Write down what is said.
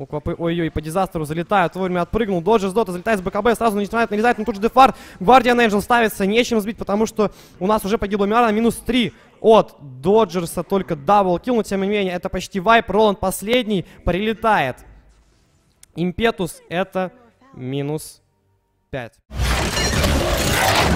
У ой-ой, по дизастеру залетают, вовремя отпрыгнул, доджи с дота, залетает с БКБ, сразу начинает налезать, но тут же дефар, Гвардиан Энджел ставится, нечем сбить, потому что у нас уже погибло Миара, минус 3 от Доджерса, только даблкил, но тем не менее, это почти вайп, Роланд последний, прилетает. Импетус, это минус 5.